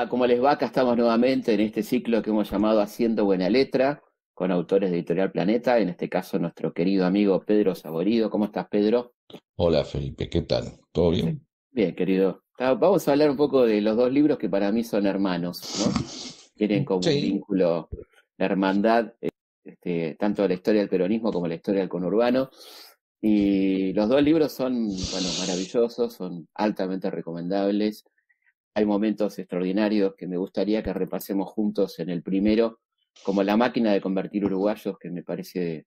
Como ¿cómo les va? Acá estamos nuevamente en este ciclo que hemos llamado Haciendo Buena Letra con autores de Editorial Planeta, en este caso nuestro querido amigo Pedro Saborido. ¿Cómo estás, Pedro? Hola, Felipe, ¿qué tal? ¿Todo bien? Bien, querido. Vamos a hablar un poco de los dos libros que para mí son hermanos, ¿no? Tienen como un vínculo, la hermandad, este, tanto la historia del peronismo como la historia del conurbano. Y los dos libros son, bueno, maravillosos, son altamente recomendables. Hay momentos extraordinarios que me gustaría que repasemos juntos en el primero, como la máquina de convertir uruguayos, que me parece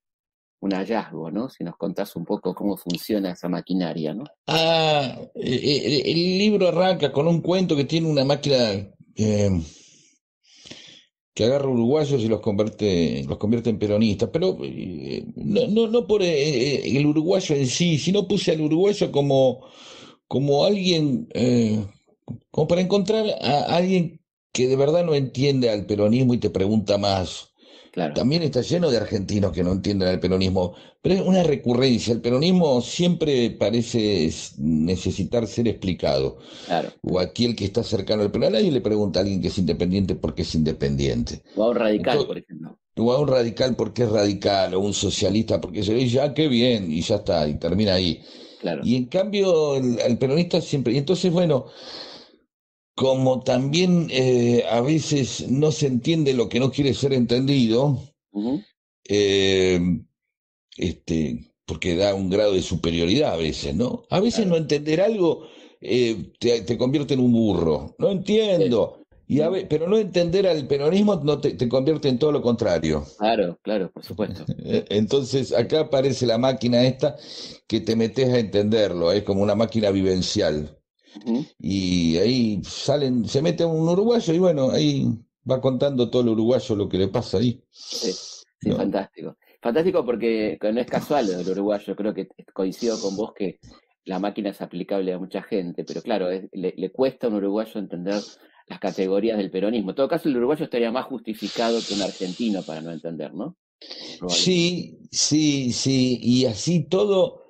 un hallazgo, ¿no? Si nos contás un poco cómo funciona esa maquinaria, ¿no? Ah, eh, eh, el, libro arranca con un cuento que tiene una máquina eh, que agarra uruguayos y los convierte, los convierte en peronistas, pero no, no, no, por el uruguayo en sí, sino puse al uruguayo como, como alguien como para encontrar a alguien que de verdad no entiende al peronismo y te pregunta más. Claro. También está lleno de argentinos que no entienden al peronismo, pero es una recurrencia. El peronismo siempre parece necesitar ser explicado. Claro. O aquel que está cercano al peronismo, nadie le pregunta a alguien que es independiente porque es independiente. O a un radical, por ejemplo. O a un radical porque es radical, o un socialista porque se ve ya qué bien, y ya está, y termina ahí. Claro. Y en cambio, el, el peronista siempre. Y entonces, bueno, como también eh, a veces no se entiende lo que no quiere ser entendido, eh, este, porque da un grado de superioridad a veces, ¿no? A veces no entender algo eh, te, convierte en un burro. No entiendo. Y a pero no entender al peronismo no te, te, convierte en todo lo contrario. Claro, claro, por supuesto. Entonces, acá aparece la máquina esta que te metes a entenderlo, es como una máquina vivencial. Y ahí salen, se mete un uruguayo y bueno, ahí va contando todo el uruguayo lo que le pasa ahí. Sí, fantástico. Fantástico porque no es casual el uruguayo, creo que coincido con vos que la máquina es aplicable a mucha gente, pero claro, le, cuesta a un uruguayo entender las categorías del peronismo. En todo caso, el uruguayo estaría más justificado que un argentino para no entender, ¿no? Sí, sí, sí, y así todo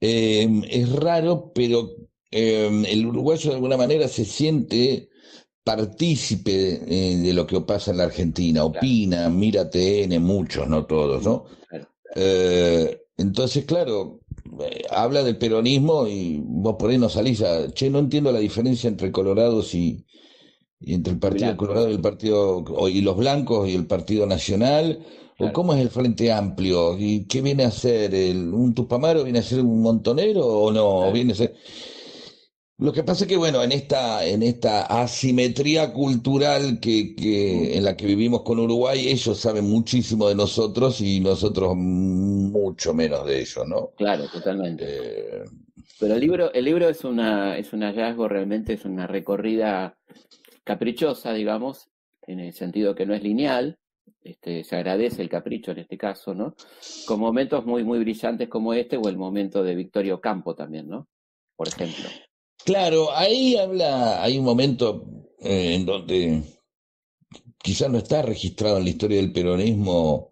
eh, es raro, pero Em, el uruguayo de alguna manera se siente partícipe eh, de, lo que pasa en la Argentina, opina, mira TN, muchos, no todos, ¿no? Eh, entonces, claro, eh, habla del peronismo y vos por ahí no salís a, che, no entiendo la diferencia entre colorados y, entre el Partido Colorado y el Partido, y los blancos y el Partido Nacional, o cómo es el Frente Amplio, y qué viene a ser, un Tupamaro viene a ser un montonero o no, viene a ser... Lo que pasa es que, bueno, en esta, en esta asimetría cultural que, en la que vivimos con Uruguay, ellos saben muchísimo de nosotros y nosotros mucho menos de ellos, ¿no? Claro, totalmente. Eh, Pero el libro, el libro es, una, es un hallazgo, realmente es una recorrida caprichosa, digamos, en el sentido que no es lineal, este, se agradece el capricho en este caso, ¿no? Con momentos muy, muy brillantes como este o el momento de Victorio Campo también, ¿no? Por ejemplo. Claro, ahí habla, hay un momento eh, en donde quizás no está registrado en la historia del peronismo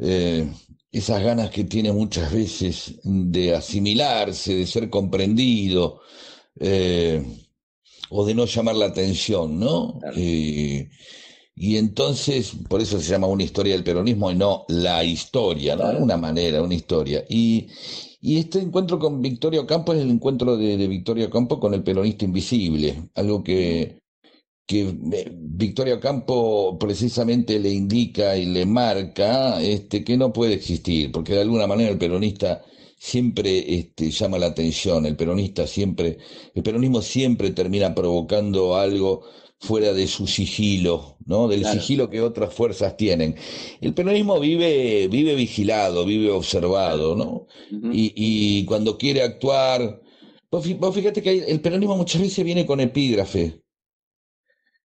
eh, esas ganas que tiene muchas veces de asimilarse, de ser comprendido eh, o de no llamar la atención, ¿no? y entonces, por eso se llama una historia del peronismo y no la historia, ¿no? De manera, una historia. Y, y este encuentro con Victoria Campo es el encuentro de, Victorio Victoria con el peronista invisible, algo que, que eh, Victoria precisamente le indica y le marca este, que no puede existir, porque de alguna manera el peronista siempre este, llama la atención, el peronista siempre, el peronismo siempre termina provocando algo fuera de su sigilo, ¿no? del sigilo que otras fuerzas tienen. El peronismo vive, vive vigilado, vive observado, ¿no? y, y, cuando quiere actuar. Vos fíjate que el peronismo muchas veces viene con epígrafe,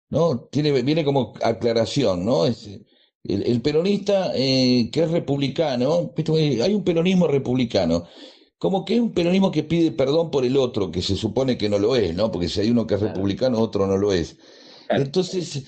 ¿no? Tiene, viene como aclaración, ¿no? Es, el, peronista eh, que es republicano, hay un peronismo republicano, como que es un peronismo que pide perdón por el otro, que se supone que no lo es, ¿no? Porque si hay uno que es republicano, otro no lo es. Entonces,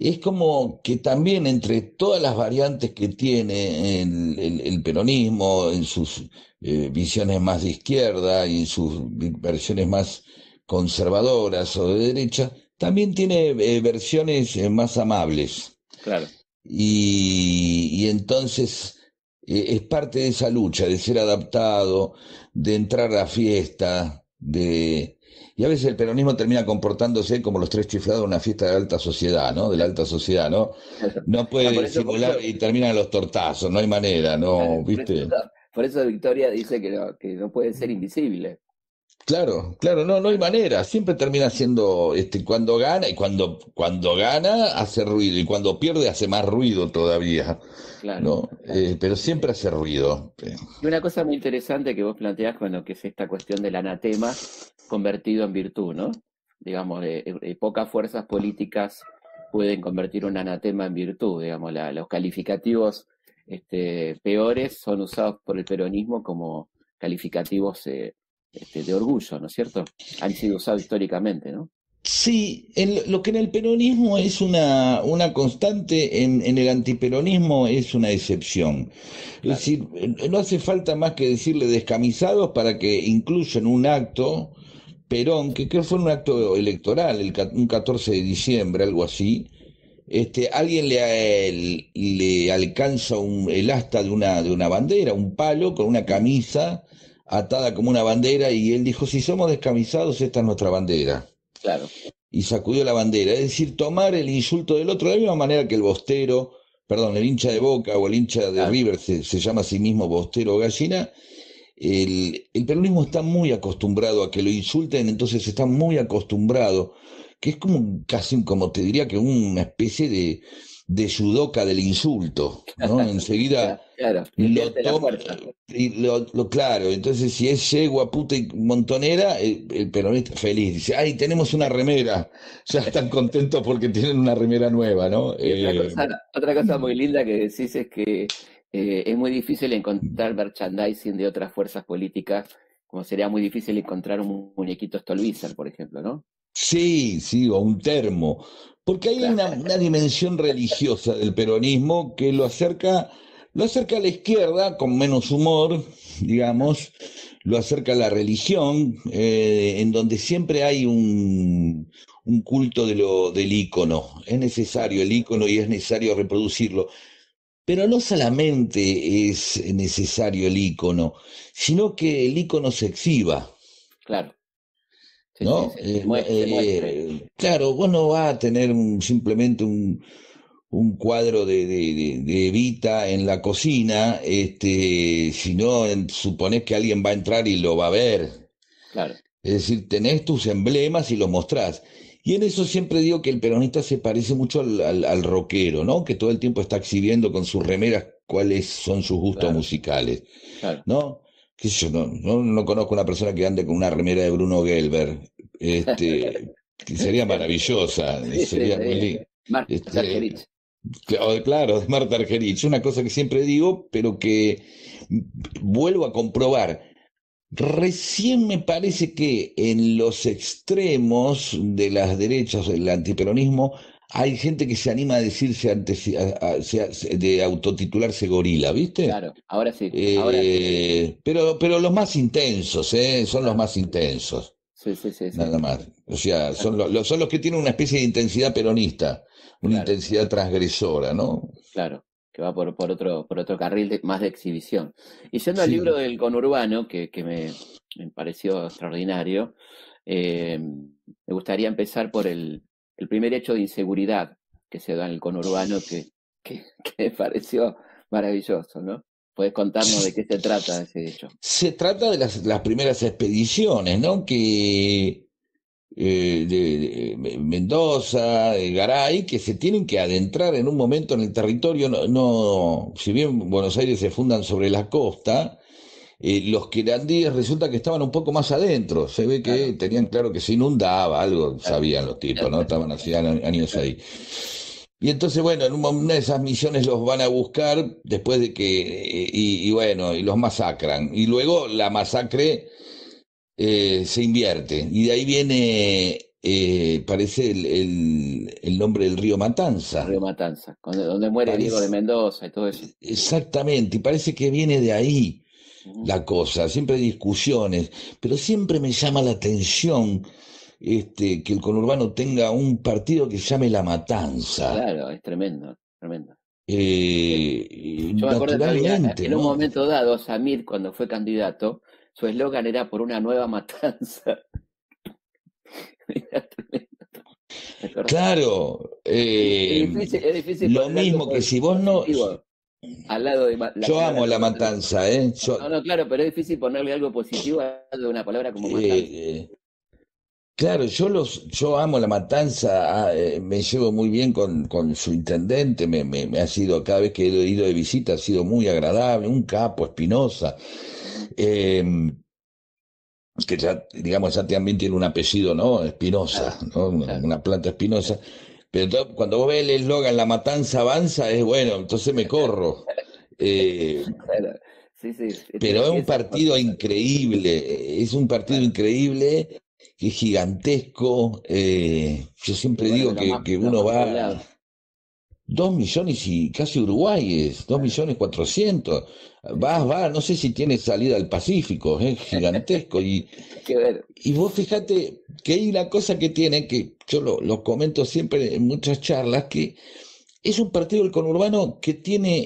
es como que también entre todas las variantes que tiene el, peronismo, en sus eh, visiones más de izquierda y en sus versiones más conservadoras o de derecha, también tiene eh, versiones eh, más amables. Claro. Y, y entonces es parte de esa lucha, de ser adaptado, de entrar a la fiesta, de, y a veces el peronismo termina comportándose como los tres chiflados de una fiesta de alta sociedad, ¿no? De la alta sociedad, ¿no? No ah, puede simular y terminan los tortazos, no hay manera, ¿no? ¿Viste? Por eso, Victoria dice que que no puede ser invisible. Claro, claro, no, no hay manera. Siempre termina siendo, este, cuando gana y cuando cuando gana hace ruido y cuando pierde hace más ruido todavía. Claro. Eh, pero siempre hace ruido. Eh. Y una cosa muy interesante que vos planteás con lo que es esta cuestión del anatema convertido en virtud, ¿no? Digamos, eh, pocas fuerzas políticas pueden convertir un anatema en virtud, digamos, los calificativos este, peores son usados por el peronismo como calificativos este, de orgullo, ¿no es cierto? Han sido usados históricamente, ¿no? Sí, lo que en el peronismo es una, una constante, en, el antiperonismo es una excepción. Es decir, no hace falta más que decirle descamisados para que incluyan un acto, Perón, que creo que fue un acto electoral, el, un 14 de diciembre, algo así, este, alguien le, le alcanza un, el asta de una, de una bandera, un palo con una camisa atada como una bandera y él dijo, si somos descamisados, esta es nuestra bandera. Claro. Y sacudió la bandera. Es decir, tomar el insulto del otro de la misma manera que el bostero, perdón, el hincha de Boca o el hincha de River se, llama a sí mismo bostero o gallina. El, el peronismo está muy acostumbrado a que lo insulten, entonces está muy acostumbrado, que es como casi como te diría que una especie de, de sudoca del insulto, ¿no? Enseguida lo toma, y lo, claro, entonces si es yegua, puta y montonera, el, peronista feliz, dice, ay, tenemos una remera, ya están contentos porque tienen una remera nueva, ¿no? Eh, otra, cosa, muy linda que decís es que eh, es muy difícil encontrar merchandising de otras fuerzas políticas, como sería muy difícil encontrar un muñequito Stolbizer, por ejemplo, ¿no? Sí, sí, o un termo. Porque hay una, dimensión religiosa del peronismo que lo acerca, lo acerca a la izquierda con menos humor, digamos, lo acerca a la religión, eh, en donde siempre hay un, culto del ícono. Es necesario el ícono y es necesario reproducirlo. Pero no solamente es necesario el ícono, sino que el ícono se exhiba. Claro. ¿no? claro, vos no vas a tener simplemente un, un cuadro de, de, Evita en la cocina, este, sino suponés que alguien va a entrar y lo va a ver. Claro. Es decir, tenés tus emblemas y los mostrás. Y en eso siempre digo que el peronista se parece mucho al, al, rockero, ¿no? Que todo el tiempo está exhibiendo con sus remeras cuáles son sus gustos musicales, claro. ¿no? yo no, no, no, conozco una persona que ande con una remera de Bruno Gelber. Este, sería maravillosa, sería Marta este, Argerich. Oh, claro, de Marta Argerich, una cosa que siempre digo, pero que vuelvo a comprobar. Recién me parece que en los extremos de las derechas, del antiperonismo, hay gente que se anima a decirse antes, de autotitularse gorila, ¿viste? Claro, eh, ahora sí. Pero, pero los más intensos, ¿eh? Son los más intensos. Sí, sí, sí. Nada más. O sea, son los, que tienen una especie de intensidad peronista, una intensidad transgresora, ¿no? Claro, que va por, otro, por otro carril de, más de exhibición. Y siendo el al libro del conurbano, que, que me, pareció extraordinario, eh, me gustaría empezar por el, el primer hecho de inseguridad que se da en el conurbano que, que, pareció maravilloso, ¿no? ¿Puedes contarnos de qué se trata ese hecho? Se trata de las, las primeras expediciones, ¿no? Que eh, de, Mendoza, de Garay, que se tienen que adentrar en un momento en el territorio, no, no, si bien Buenos Aires se fundan sobre la costa, eh, los querandíes resulta que estaban un poco más adentro. Se ve que tenían claro que se inundaba, algo sabían los tipos, ¿no? Estaban hacía años ahí. Y entonces, bueno, en una de esas misiones los van a buscar después de que, eh, y, bueno, y los masacran. Y luego la masacre eh, se invierte. Y de ahí viene, eh, parece el, nombre del río Matanza. Río Matanza, donde muere el Diego de Mendoza y todo eso. Exactamente, y parece que viene de ahí la cosa, siempre hay discusiones, pero siempre me llama la atención este, que el conurbano tenga un partido que llame La Matanza. Claro, es tremendo, tremendo. Eh, eh en un momento dado, Samir, cuando fue candidato, su eslogan era por una nueva matanza. Claro, es eh, difícil, es difícil lo mismo que si vos no, al lado Yo amo la matanza, ¿eh? No, no, claro, pero es difícil ponerle algo positivo a una palabra como matanza. claro, yo los, yo amo la matanza, ah, eh, me llevo muy bien con, con su intendente, me, me, ha sido, cada vez que he ido de visita ha sido muy agradable, un capo, Espinosa. Eh, que ya, digamos, ya también tiene un apellido, ¿no? Espinosa, ¿no? una planta espinosa. Pero cuando vos ves el eslogan La matanza avanza, es bueno, entonces me corro. Eh, pero es un partido increíble, es un partido increíble que es gigantesco. Eh, yo siempre digo que uno va dos millones y casi uruguayes, dos millones cuatrocientos va va no sé si tiene salida al Pacífico, ¿eh? es gigantesco. Y, y vos fíjate que hay la cosa que tiene, que yo lo, comento siempre en muchas charlas, que es un partido del conurbano que tiene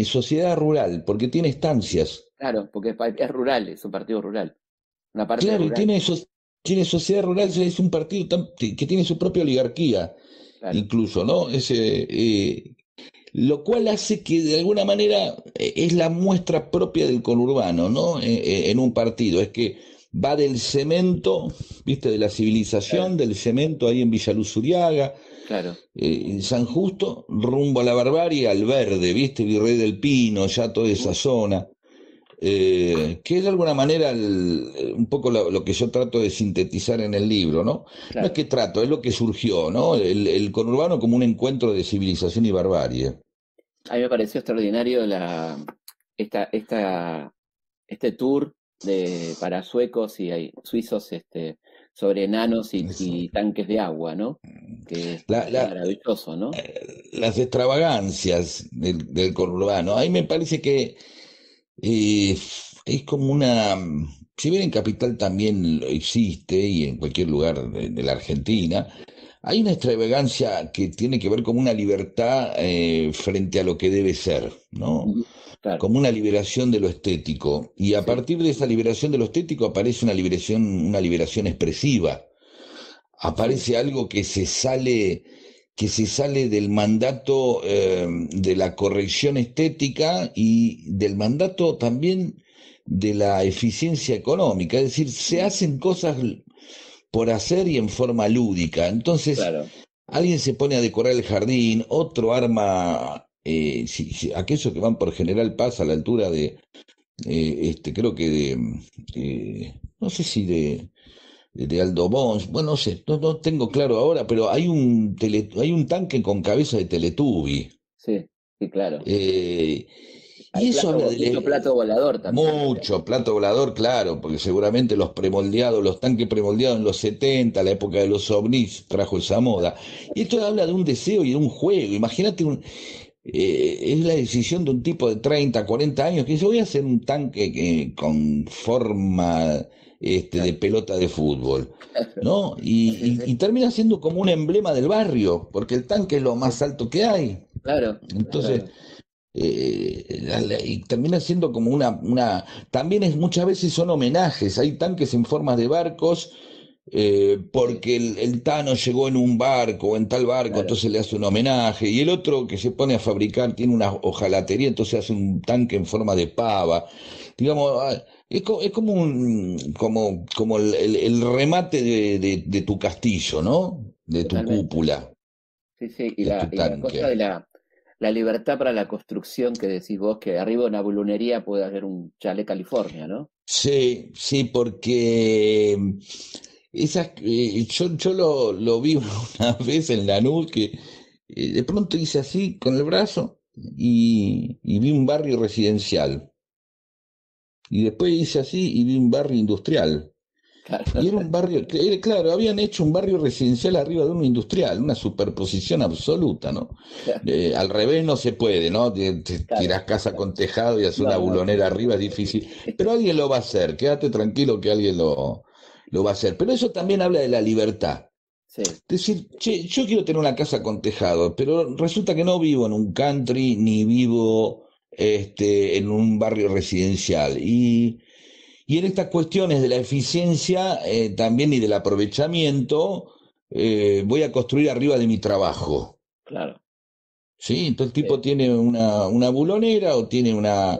eh, sociedad rural, porque tiene estancias. Claro, porque es rural, es un partido rural. claro, tiene, tiene sociedad rural, es un partido que tiene su propia oligarquía incluso, ¿no? Ese, eh, eh, lo cual hace que de alguna manera eh, es la muestra propia del conurbano, ¿no? en un partido, es que va del cemento, viste, de la civilización, del cemento ahí en Villaluz Uriaga, claro. en San Justo, rumbo a la barbarie, al verde, viste, Virrey del Pino, ya toda esa zona. Eh, que es de alguna manera eh, un poco lo, que yo trato de sintetizar en el libro, ¿no? No es que trato, es lo que surgió, ¿no? El, conurbano como un encuentro de civilización y barbarie. A mí me pareció extraordinario la, esta, esta, este tour de, para suecos y eh, suizos este, sobre enanos y, tanques de agua, ¿no? Que es maravilloso, ¿no? Las extravagancias del, del conurbano. Ahí me parece que es como una, mm, si bien en Capital también existe y en cualquier lugar de, la Argentina, hay una extravagancia que tiene que ver con una libertad eh, frente a lo que debe ser, ¿no? Como una liberación de lo estético. Y a partir de esa liberación de lo estético aparece una liberación, una liberación expresiva. Aparece algo que se sale que se sale del mandato eh, de la corrección estética y del mandato también de la eficiencia económica, es decir, se hacen cosas por hacer y en forma lúdica. Entonces, alguien se pone a decorar el jardín, otro arma, eh, aquellos que van por General Paz a la altura de, eh, este, creo que de, no sé si de, de Aldo Bons, bueno, no sé, no, tengo claro ahora, pero hay un, hay un tanque con cabeza de Teletubi. Sí, sí, claro. Eh, y eso habla de mucho plato volador también. Mucho plato volador, claro, porque seguramente los premoldeados, los tanques premoldeados en los 70, la época de los ovnis, trajo esa moda. Y esto habla de un deseo y de un juego. Imagínate, un, eh, es la decisión de un tipo de 30, 40 años que dice: Voy a hacer un tanque con forma este, de pelota de fútbol, ¿no? Y, termina siendo como un emblema del barrio, porque el tanque es lo más alto que hay. Claro. Entonces, eh, y termina siendo como una, una, también es muchas veces son homenajes, hay tanques en forma de barcos. Eh, porque el, Tano llegó en un barco, o en tal barco, entonces le hace un homenaje, y el otro que se pone a fabricar tiene una hojalatería, entonces hace un tanque en forma de pava. Digamos, ah, es, como un, como, como el, remate de, tu castillo, ¿no? De tu cúpula. Sí, sí, y, la, cosa de la, libertad para la construcción que decís vos, que arriba de una bulunería puede haber un chalet California, ¿no? Sí, sí, porque eh, esas, eh, yo, yo lo, lo, vi una vez en la nube que eh, de pronto hice así con el brazo y, y vi un barrio residencial y después hice así y vi un barrio industrial. Claro. Y era un barrio, claro, habían hecho un barrio residencial arriba de uno industrial, una superposición absoluta, ¿no? al revés no se puede, ¿no? Te, tirás casa con tejado y haces una bulonera arriba, es difícil. Pero alguien lo va a hacer, quédate tranquilo que alguien lo, lo va a hacer. Pero eso también habla de la libertad. Es Decir, che, yo quiero tener una casa con tejado, pero resulta que no vivo en un country ni vivo este, en un barrio residencial. Y, y en estas cuestiones de la eficiencia eh, también y del aprovechamiento, eh, voy a construir arriba de mi trabajo. Claro. Sí, entonces el tipo eh. tiene una, una, bulonera o tiene una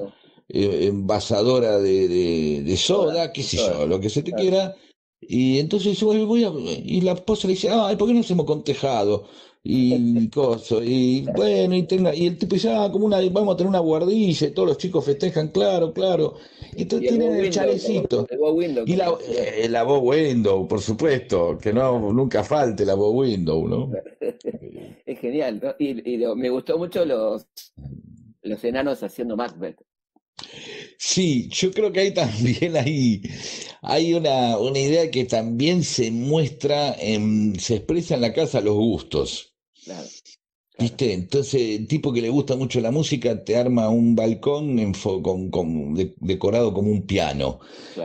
envasadora de, de, soda, qué sé yo, lo que se te quiera. Y entonces voy a, y la esposa le dice, ah, ¿por qué no hacemos con tejado? y y bueno, y tenga, y el tipo dice, ah, como una, vamos a tener una guardilla, y todos los chicos festejan, claro, claro. Entonces tienen el, el chalecito. y la, eh, Window, por supuesto, que no nunca falte la Bow Window, ¿no? es genial, ¿no? Y, me gustó mucho los, los enanos haciendo Macbeth. Sí, yo creo que ahí también hay una, una idea que también se muestra, se expresa en la casa los gustos. ¿Viste? Entonces, el tipo que le gusta mucho la música te arma un balcón decorado como un piano.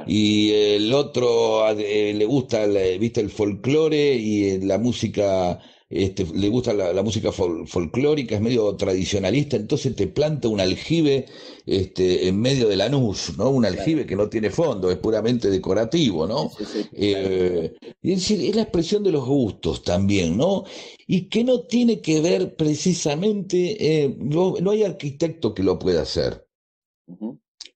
Y el otro eh, le gusta, El folclore y eh, la música este, le gusta la, música folclórica, es medio tradicionalista, entonces te planta un aljibe este, en medio de la ¿no? Un aljibe que no tiene fondo, es puramente decorativo, ¿no? Eh, es decir, es la expresión de los gustos también, ¿no? Y que no tiene que ver precisamente, eh, no, hay arquitecto que lo pueda hacer.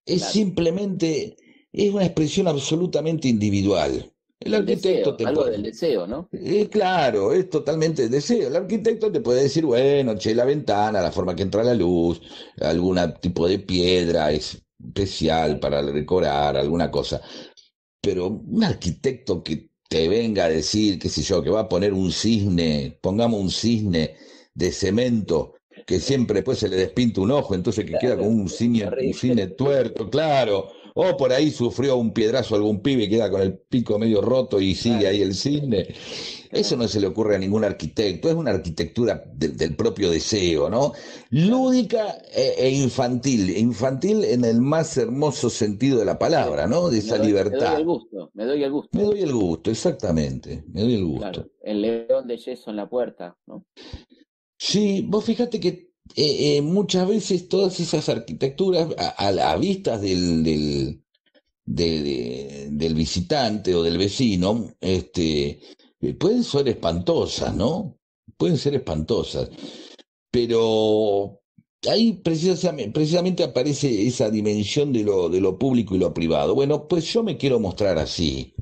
Es simplemente, es una expresión absolutamente individual. El arquitecto te algo del deseo, ¿no? Eh, claro, es totalmente el deseo. El arquitecto te puede decir, bueno, che, la ventana, la forma que entra la luz, algún tipo de piedra especial para decorar, alguna cosa. Pero un arquitecto que te venga a decir, qué sé yo, que va a poner un cisne, pongamos un cisne de cemento, que siempre después se le despinta un ojo, entonces que queda como un cisne, un cisne tuerto, claro o por ahí sufrió un piedrazo algún pibe, queda con el pico medio roto y sigue ahí el cine. Eso no se le ocurre a ningún arquitecto, es una arquitectura del propio deseo, ¿no? Lúdica eh, e, infantil, infantil en el más hermoso sentido de la palabra, ¿no? De esa libertad. Me doy el gusto, me doy el gusto. Me doy el gusto, exactamente, me doy el gusto. el león de yeso en la puerta, ¿no? Sí, vos fíjate que eh, eh, muchas veces todas esas arquitecturas a, a, vistas del, del, visitante o del vecino este, pueden ser espantosas, ¿no? Pueden ser espantosas. Pero ahí precisamente, aparece esa dimensión de lo público y lo privado. Bueno, pues yo me quiero mostrar así.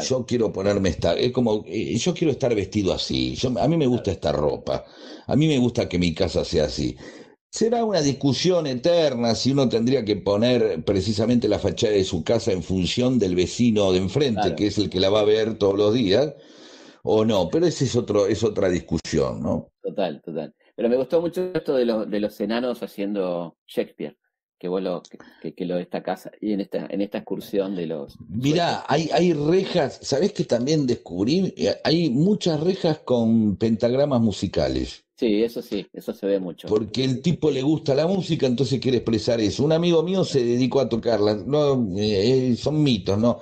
Yo quiero ponerme esta, es como, eh, yo quiero estar vestido así, a mí me gusta esta ropa, a mí me gusta que mi casa sea así. Será una discusión eterna si uno tendría que poner precisamente la fachada de su casa en función del vecino de enfrente, que es el que la va a ver todos los días, o no, pero esa es, otro, es otra discusión, ¿no? Total, total. Pero me gustó mucho esto de, los, de los enanos haciendo Shakespeare que vos lo, que, que lo destacás y en esta, en esta excursión de los... Mirá, hay, hay rejas, ¿sabés que también descubrí? Eh, hay muchas rejas con pentagramas musicales. Sí, eso sí, eso se ve mucho. Porque el tipo le gusta la música, entonces quiere expresar eso. Un amigo mío se dedicó a tocarla. No, eh, eh, son mitos, no,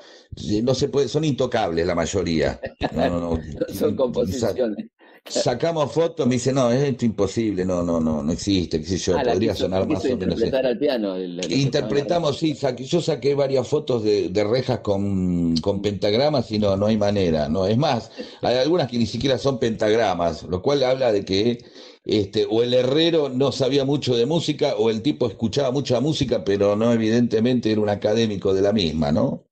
no se puede, son intocables la mayoría. son composiciones. Sacamos fotos, me dice, no, esto imposible, no, no, no, no existe, qué yo, ah, podría sonar más o menos. Al piano, Interpretamos, sí, yo saqué varias fotos de, rejas con, con, pentagramas y no, no hay manera, no. Es más, hay algunas que ni siquiera son pentagramas, lo cual habla de que este, o el herrero no sabía mucho de música, o el tipo escuchaba mucha música, pero no evidentemente era un académico de la misma, ¿no?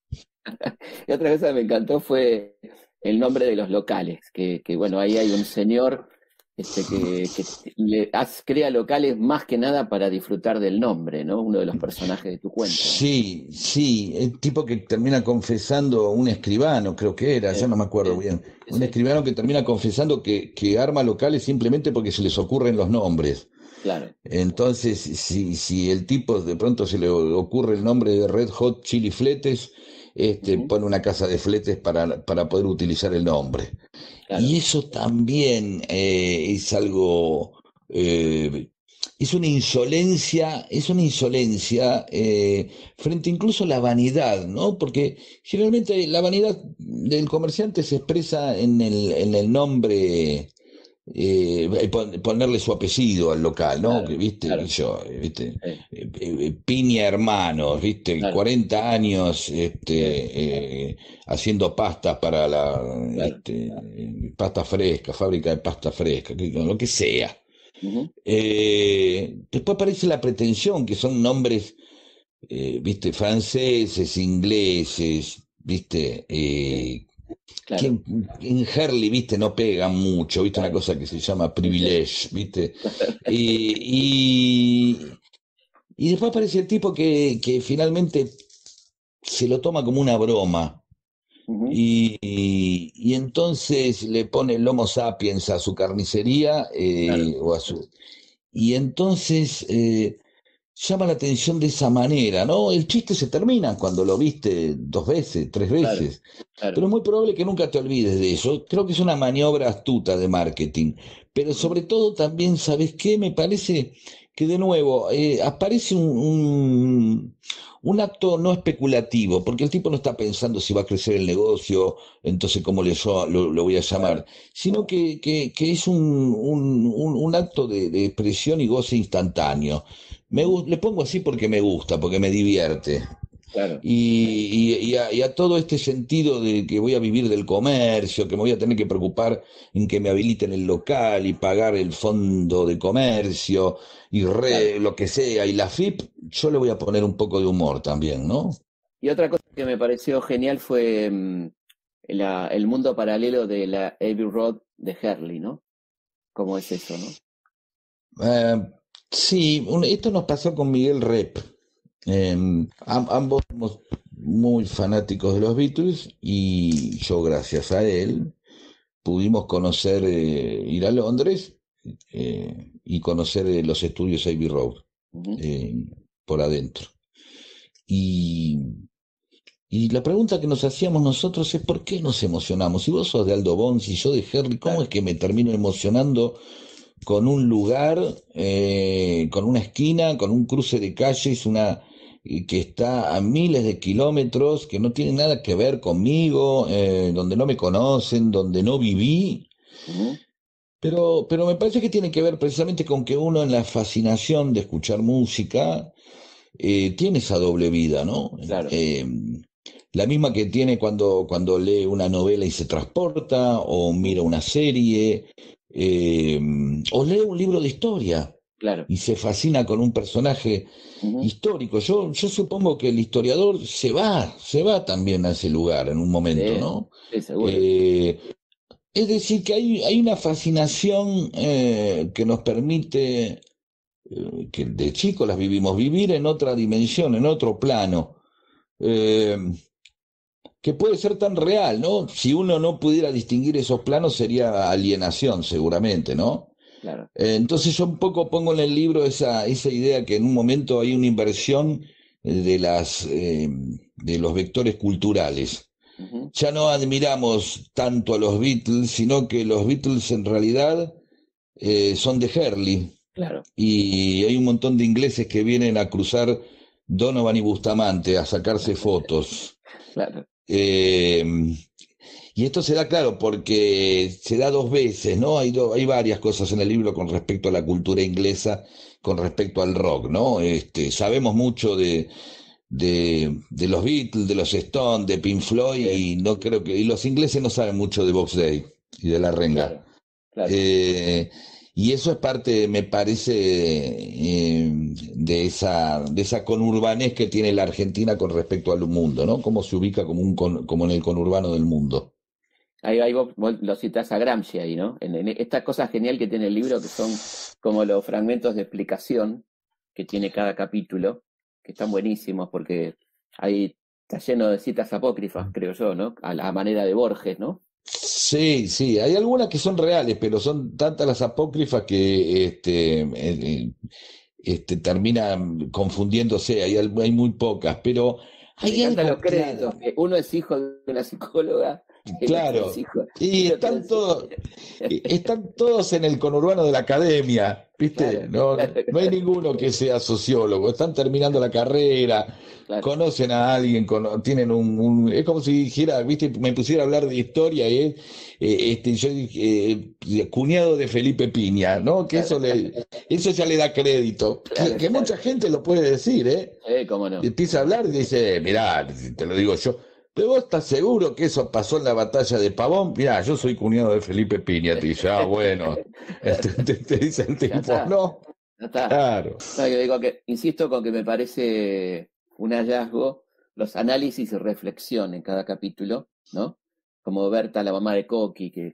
y otra cosa que me encantó fue el nombre de los locales, que, que bueno, ahí hay un señor este, que, le, crea locales más que nada para disfrutar del nombre, ¿no? Uno de los personajes de tu cuento. Sí, sí, el tipo que termina confesando, un escribano creo que era, ya no me acuerdo bien, un escribano que termina confesando que, que, arma locales simplemente porque se les ocurren los nombres. Claro. Entonces, si, si el tipo de pronto se le ocurre el nombre de Red Hot Chili Fletes, este, pone una casa de fletes para, poder utilizar el nombre. Y eso también eh, es algo, eh, es una insolencia, es una insolencia eh, frente incluso a la vanidad, ¿no? Porque generalmente la vanidad del comerciante se expresa en el, en el nombre eh, ponerle su apellido al local, ¿no? ¿Viste? Eh, ¿viste? Eh, piña Hermanos, ¿viste? 40 años este, haciendo pasta para la este, pasta fresca, fábrica de pasta fresca, lo que sea. después aparece la pretensión, que son nombres, ¿viste? Franceses, ingleses, ¿viste? en, Herley, viste, no pega mucho, viste una cosa que se llama privilege, viste. Y, y, y después aparece el tipo que, que, finalmente se lo toma como una broma. y, y, entonces le pone el Homo sapiens a su carnicería eh, o a su. Y entonces eh, llama la atención de esa manera, ¿no? El chiste se termina cuando lo viste dos veces, tres veces. Pero es muy probable que nunca te olvides de eso. Creo que es una maniobra astuta de marketing. Pero sobre todo también, ¿sabes qué? Me parece que de nuevo eh, aparece un, un, acto no especulativo, porque el tipo no está pensando si va a crecer el negocio, entonces cómo le yo lo, voy a llamar, sino que, que, que es un, un acto de expresión y goce instantáneo. Me, le pongo así porque me gusta, porque me divierte. Claro. Y, a, todo este sentido de que voy a vivir del comercio, que me voy a tener que preocupar en que me habiliten el local y pagar el fondo de comercio y lo que sea, y la FIP, yo le voy a poner un poco de humor también, ¿no? Y otra cosa que me pareció genial fue mm, el mundo paralelo de la Abbey Road de Herley, ¿no? ¿Cómo es eso, no? Eh, Sí, esto nos pasó con Miguel Rep. Em, ambos somos muy fanáticos de los Beatles y yo gracias a él pudimos conocer, eh, ir a Londres eh, y conocer eh, los estudios Abbey Road por adentro. Y, y, la pregunta que nos hacíamos nosotros es ¿por qué nos emocionamos? Si vos sos de Aldo y yo de Henry, ¿cómo es que me termino emocionando con un lugar, eh, con una esquina, con un cruce de calles, una que está a miles de kilómetros, que no tiene nada que ver conmigo, eh, donde no me conocen, donde no viví. Pero, pero me parece que tiene que ver precisamente con que uno en la fascinación de escuchar música eh, tiene esa doble vida, ¿no? la misma que tiene cuando, cuando lee una novela y se transporta, o mira una serie, Em, o lee un libro de historia claro. y se fascina con un personaje histórico. Yo, yo supongo que el historiador se va, se va también a ese lugar en un momento, ¿no? Eh, es decir, que hay, hay una fascinación eh, que nos permite, eh, que de chicos las vivimos, vivir en otra dimensión, en otro plano que puede ser tan real, ¿no? Si uno no pudiera distinguir esos planos sería alienación seguramente, ¿no? Claro. Eh, entonces yo un poco pongo en el libro esa, idea que en un momento hay una inversión eh, de, las, eh, de los vectores culturales. Ya no admiramos tanto a los Beatles, sino que los Beatles en realidad son de Herley. Claro. Y hay un montón de ingleses que vienen a cruzar Donovan y Bustamante a sacarse fotos. Claro. Em, y esto se da claro porque se da dos veces, ¿no? Hay, hay varias cosas en el libro con respecto a la cultura inglesa, con respecto al rock, ¿no? Este, sabemos mucho de, de, los Beatles, de los Stones, de Pink Floyd, y no creo que. los ingleses no saben mucho de Box Day y de la renga. Eh, y eso es parte, me parece, em, de, esa, de esa conurbanez que tiene la Argentina con respecto al mundo, ¿no? Cómo se ubica como, un como en el conurbano del mundo. Ahí, vos, lo citas a Gramsci ahí, ¿no? En, esta cosa genial que tiene el libro, que son como los fragmentos de explicación que tiene cada capítulo, que están buenísimos porque ahí está lleno de citas apócrifas, creo yo, ¿no? A la manera de Borges, ¿no? Sí, sí, hay algunas que son reales, pero son tantas las apócrifas que este, este, terminan confundiéndose, hay, hay muy pocas, pero... Hay algo, los uno es hijo de una psicóloga Claro. y están todos, están todos en el conurbano de la academia, ¿viste? no, no, hay ninguno que sea sociólogo, están terminando la carrera, conocen a alguien, tienen un, Es como si dijera, ¿viste? Me pusiera a hablar de historia y ¿eh? eh, este, yo dije, eh, cuñado de Felipe Piña, ¿no? Que eso, le, eso ya le da crédito, que, mucha gente lo puede decir, ¿eh? Eh, cómo no. Empieza a hablar y dice, mirá, te lo digo yo pero vos estás seguro que eso pasó en la batalla de Pavón. Mirá, yo soy cuñado de Felipe Piñati, ya, bueno. te, dice el tipo, no. Claro. digo que, insisto con que me parece un hallazgo los análisis y reflexión en cada capítulo, ¿no? Como Berta, la mamá de Coqui, que,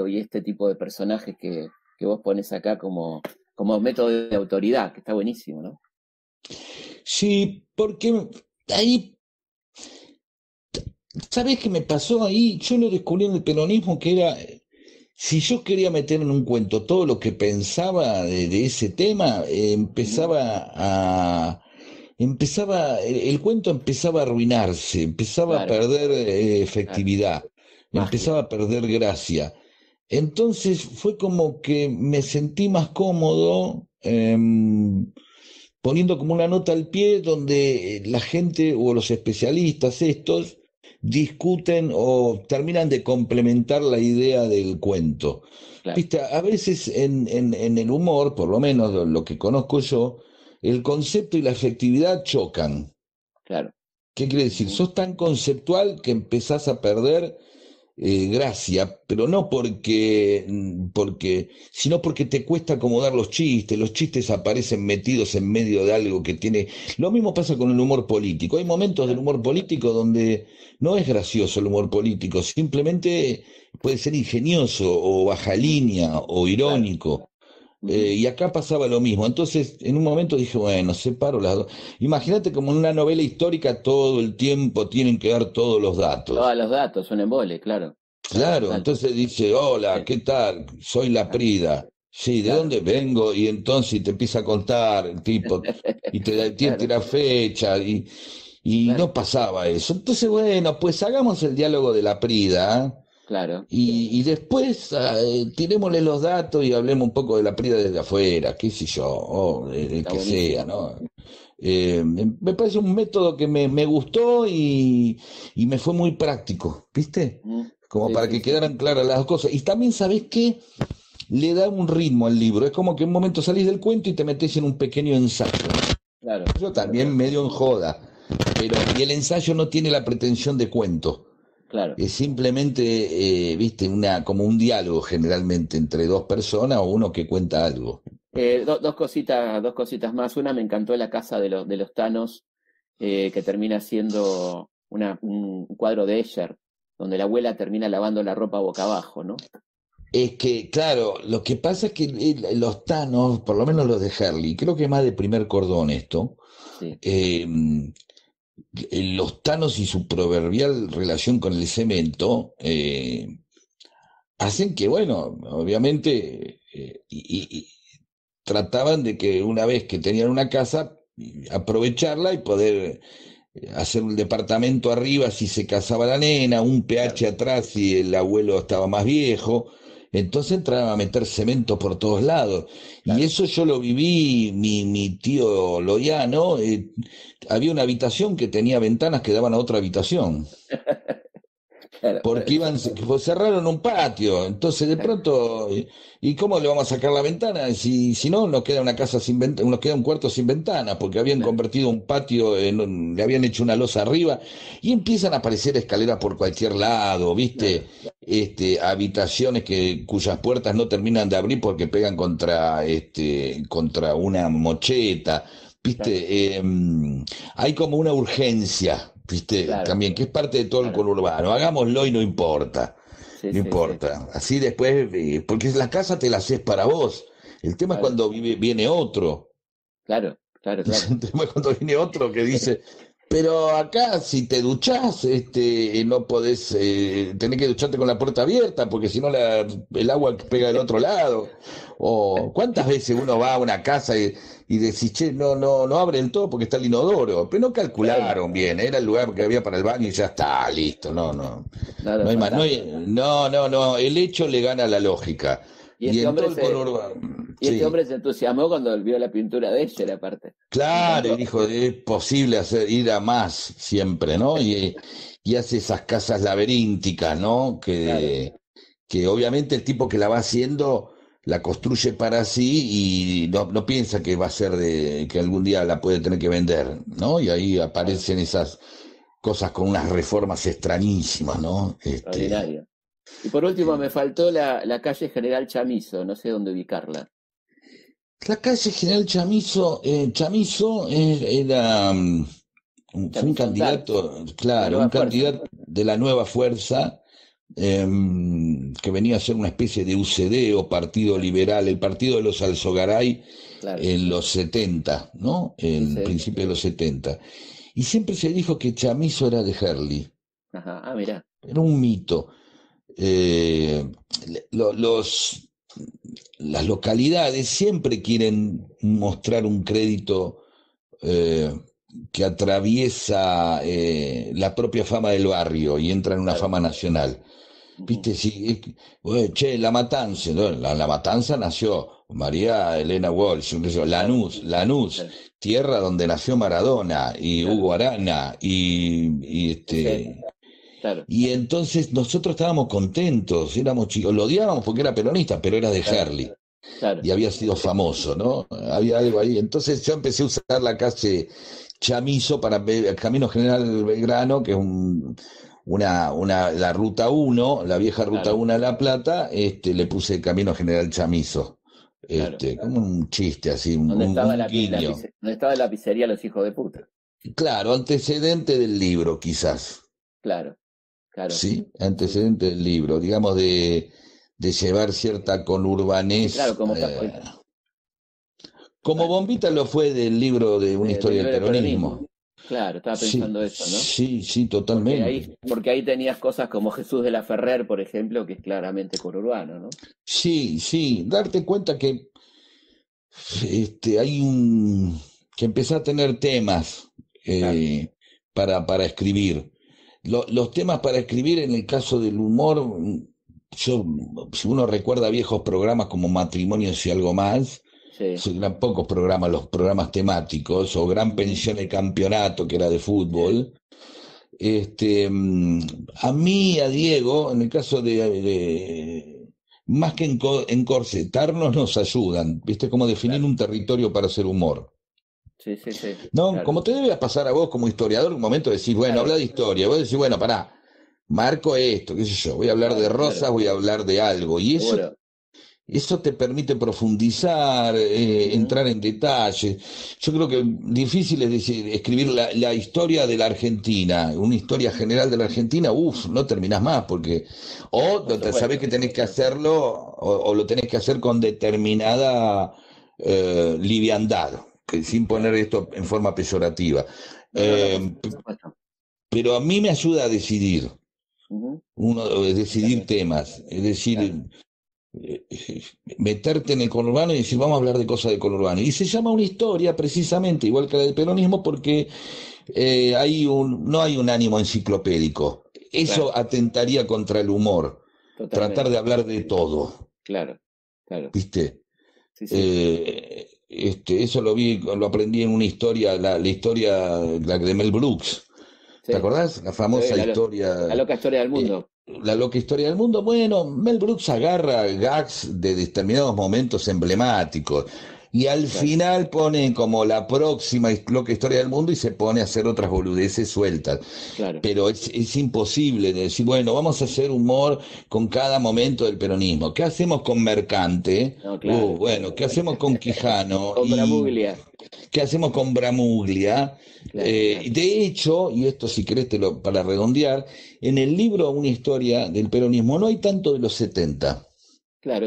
hoy este tipo de personajes que, vos pones acá como, como método de autoridad, que está buenísimo, ¿no? Sí, porque ahí ¿Sabes qué me pasó ahí? Yo lo descubrí en el peronismo que era, si yo quería meter en un cuento todo lo que pensaba de, ese tema, empezaba a... Empezaba, el, cuento empezaba a arruinarse, empezaba a perder eh, efectividad, empezaba a perder gracia. Entonces fue como que me sentí más cómodo em, poniendo como una nota al pie donde eh, la gente o los especialistas estos discuten o terminan de complementar la idea del cuento. ¿Viste? A veces en, en, en, el humor, por lo menos lo que conozco yo, el concepto y la efectividad chocan. Claro. ¿Qué quiere decir? Sos tan conceptual que empezás a perder eh, gracia, pero no porque, mm, porque, sino porque te cuesta acomodar los chistes, los chistes aparecen metidos en medio de algo que tiene. Lo mismo pasa con el humor político. Hay momentos del humor político donde no es gracioso el humor político, simplemente puede ser ingenioso o baja línea o irónico. Eh, y acá pasaba lo mismo. Entonces, en un momento dije, bueno, separo las dos. Imagínate como en una novela histórica todo el tiempo tienen que dar todos los datos. Todos los datos, son emboles, claro. Claro, entonces dice, hola, ¿qué tal? Soy la Prida. Sí, ¿de dónde vengo? Y entonces te empieza a contar el tipo, y te tiene la fecha, y, y no pasaba eso. Entonces, bueno, pues hagamos el diálogo de la Prida. ¿ah? Claro. Y, después ah, eh, tirémosle los datos y hablemos un poco de la PRIDA desde afuera, qué sé yo, o el, que sea, ¿no? Eh, me parece un método que me, gustó y, me fue muy práctico, ¿viste? Mm. Como para que quedaran claras las cosas. Y también, ¿sabés qué? Le da un ritmo al libro. Es como que en un momento salís del cuento y te metes en un pequeño ensayo. Claro. Yo también medio en joda. Pero, y el ensayo no tiene la pretensión de cuento Claro. Es simplemente, eh, viste, una, como un diálogo generalmente entre dos personas o uno que cuenta algo. Eh, dos, cositas, dos cositas más. Una, me encantó la casa de, los de los Thanos, eh, que termina siendo una, un cuadro de Escher, donde la abuela termina lavando la ropa boca abajo, ¿no? Es que, claro, lo que pasa es que los Thanos, por lo menos los de Harley, creo que más de primer cordón esto, sí. Em, eh, los tanos y su proverbial relación con el cemento eh, hacen que, bueno, obviamente, eh, trataban de que una vez que tenían una casa, aprovecharla y poder hacer un departamento arriba si se casaba la nena, un PH atrás si el abuelo estaba más viejo. Entonces entraba a meter cemento por todos lados. Y eso yo lo viví, mi, mi tío Loyano. no eh, había una habitación que tenía ventanas que daban a otra habitación. porque iban, pues, cerraron un patio, entonces de pronto, eh, ¿y cómo le vamos a sacar la ventana? Si, si no, nos queda una casa sin ventana, nos queda un cuarto sin ventana, porque habían convertido un patio, en le habían hecho una losa arriba, y empiezan a aparecer escaleras por cualquier lado, ¿viste? Este, habitaciones que, cuyas puertas no terminan de abrir porque pegan contra, este, contra una mocheta, ¿viste? Em, hay como una urgencia ¿viste? También, que es parte de todo el conurbano. Hagámoslo y no importa. no importa. Así después, eh, porque la casa te la haces para vos. El tema es cuando viene otro. Claro, claro, claro. El tema es cuando viene otro que dice, pero acá, si te duchás, este, no podés, tener eh, tenés que ducharte con la puerta abierta, porque si no el agua pega del otro lado. O cuántas veces uno va a una casa y, y decís, che, no, no, no abren todo porque está el inodoro. Pero no calcularon bien, era el lugar que había para el baño y ya está, listo, no, no. No, no, no, no, no, el hecho le gana la lógica. Y, este, hombre se, y este hombre se entusiasmó cuando vio la pintura de la aparte. Claro, y dijo, es posible hacer, ir a más siempre, ¿no? Y, hace esas casas laberínticas, ¿no? Que, que obviamente el tipo que la va haciendo la construye para sí y no, no, piensa que va a ser de que algún día la puede tener que vender, ¿no? Y ahí aparecen esas cosas con unas reformas extrañísimas, ¿no? Este, y por último, me faltó la, la calle General Chamizo, no sé dónde ubicarla. La calle General Chamizo, eh, Chamizo era mm, un, un candidato, claro, un candidato de la nueva fuerza em, que venía a ser una especie de UCD o Partido Liberal, el Partido de los Alzogaray en los 70, ¿no? En el principio de los 70. Y siempre se dijo que Chamizo era de Herley. Ajá, ah, Era un mito. Eh, las localidades siempre quieren mostrar un crédito eh, que atraviesa eh, la propia fama del barrio y entra en una fama nacional. Viste, si, che, La Matanza, la, Matanza nació María Elena Walsh, Lanús, Lanús, tierra donde nació Maradona y Hugo Arana y este y entonces nosotros estábamos contentos, éramos chicos, lo odiábamos porque era peronista, pero era de claro, Y había sido famoso, ¿no? Había algo ahí. Entonces yo empecé a usar la calle Chamizo para el Camino General Belgrano, que es una, la ruta 1, la vieja ruta 1 a La Plata, este, le puse Camino General Chamizo. Este, como un chiste así, un, estaba la, estaba la pizzería Los Hijos de Puta? Claro, antecedente del libro, quizás. Claro. Sí, antecedente del libro, digamos, de, llevar cierta conurbanés. claro, como, eh, eh, como bombita lo fue del libro de una historia del terrorismo. Claro, estaba pensando eso, ¿no? Sí, sí, totalmente. Porque ahí, tenías cosas como Jesús de la Ferrer, por ejemplo, que es claramente conurbano, ¿no? Sí, sí, darte cuenta que este, hay un. que empezás a tener temas eh, para, para escribir los temas para escribir en el caso del humor, si uno recuerda viejos programas como Matrimonios y algo más, Eran pocos programas, los programas temáticos, o Gran Pensión el Campeonato, que era de fútbol. Este, a mí, a Diego, en el caso de. más que encorsetarnos, nos ayudan. ¿Viste? Como definir un territorio para hacer humor. No, como te debe pasar a vos como historiador, un momento decís, bueno, habla de historia, vos decís, bueno, pará, marco esto, qué sé yo, voy a hablar de rosas, voy a hablar de algo, y eso, eso te permite profundizar, eh, entrar en detalles. Yo creo que difícil es decir, escribir la, historia de la Argentina, una historia general de la Argentina, uff, no terminás más, porque o sabés que tenés que hacerlo, o, lo tenés que hacer con determinada eh, liviandad sin poner esto en forma peyorativa. Eh, pero a mí me ayuda a decidir, uno, eh, decidir temas, es decir, eh, meterte en el conurbano y decir, vamos a hablar de cosas de conurbano. Y se llama una historia precisamente, igual que la del peronismo, porque hay un, no hay un ánimo enciclopédico. Eso atentaría contra el humor, tratar de hablar de todo. Claro, claro. ¿Viste? Sí, sí. Este, eso lo vi, lo aprendí en una historia, la, historia de Mel Brooks. ¿Te acordás? La famosa historia. La loca historia del eh, mundo. la loca historia del mundo. Bueno, Mel Brooks agarra gags de determinados momentos emblemáticos y al final pone como la próxima loca historia del mundo y se pone a hacer otras boludeces sueltas. Pero es, imposible decir, bueno, vamos a hacer humor con cada momento del peronismo. ¿Qué hacemos con Mercante? Uh, bueno, ¿qué hacemos con Quijano? con ¿Qué hacemos con Bramuglia? Eh, de hecho, y esto si querés te lo, para redondear, en el libro Una historia del peronismo no hay tanto de los 70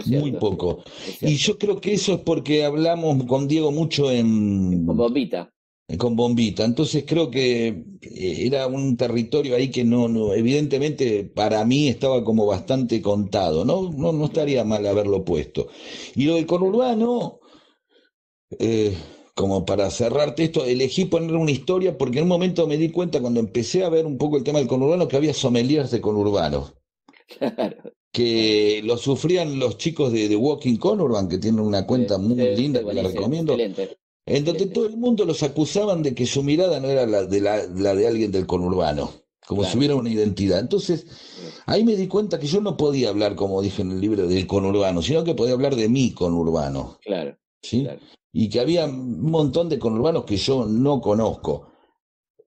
muy poco. y yo creo que eso es porque hablamos con Diego mucho en... Con bombita. Eh, con bombita. Entonces creo que era un territorio ahí que no, no evidentemente para mí estaba como bastante contado, ¿no? No, estaría mal haberlo puesto. Y lo del conurbano, eh, como para cerrarte esto, elegí poner una historia porque en un momento me di cuenta cuando empecé a ver un poco el tema del conurbano que había sommeliers de conurbano. Claro que lo sufrían los chicos de, Walking Conurban, que tienen una cuenta muy linda que la recomiendo, en donde todo el mundo los acusaban de que su mirada no era la de, la, de alguien del conurbano, como si hubiera una identidad. Entonces, ahí me di cuenta que yo no podía hablar, como dije en el libro, del conurbano, sino que podía hablar de mi conurbano. Claro. ¿sí? Y que había un montón de conurbanos que yo no conozco,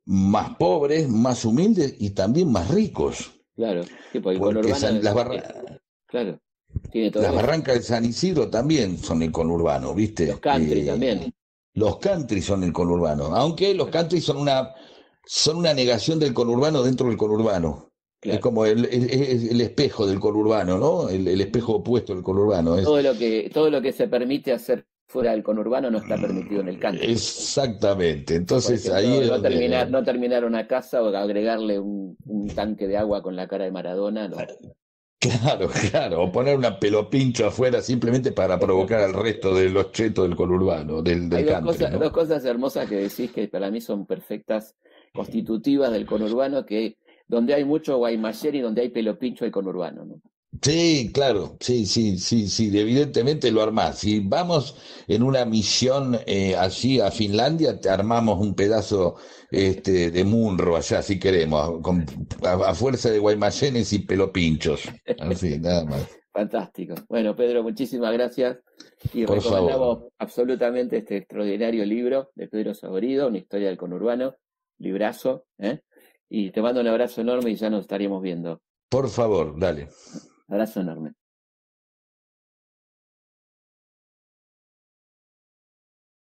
más pobres, más humildes y también más ricos. Claro, las claro, tiene las barrancas de San Isidro también son el conurbano, ¿viste? Los country eh, también. Los country son el conurbano, aunque los country son una, son una negación del conurbano dentro del conurbano. Es como el, espejo del conurbano, ¿no? El, espejo opuesto del conurbano. Todo, lo que, todo lo que se permite hacer fuera del conurbano no está mm, permitido en el canto. Exactamente, entonces ahí... No, terminar, no terminar una casa o agregarle un, tanque de agua con la cara de Maradona. No. Ah, claro, claro, o poner una pelopincho afuera simplemente para provocar al resto de los chetos del conurbano, del, del Hay dos, cosas, hermosas que decís que para mí son perfectas, constitutivas del conurbano, que donde hay mucho guaymallén y donde hay pelopincho hay conurbano, ¿no? Sí, claro, sí, sí, sí, sí, evidentemente lo armás. Si vamos en una misión eh, a Finlandia, te armamos un pedazo este, de munro allá, si queremos, con, a, fuerza de guaymayenes y pelopinchos. Así, nada más. Fantástico. Bueno, Pedro, muchísimas gracias. Y recomendamos absolutamente este extraordinario libro de Pedro Saborido, Una historia del conurbano, librazo. ¿eh? Y te mando un abrazo enorme y ya nos estaríamos viendo. Por favor, dale. À la armée.